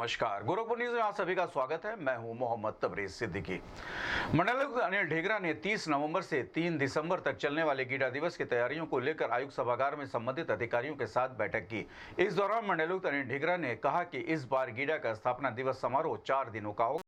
नमस्कार गोरखपुर न्यूज में आप सभी का स्वागत है मैं हूं मोहम्मद तबरेज सिद्दीकी मंडल अनिल ढेगरा ने 30 नवंबर से 3 दिसंबर तक चलने वाले गीडा दिवस की तैयारियों को लेकर आयुक्त सभागार में संबंधित अधिकारियों के साथ बैठक की इस दौरान मंडलायुक्त अनिल ढेगरा ने कहा कि इस बार गीडा का स्थापना दिवस समारोह चार दिनों का होगा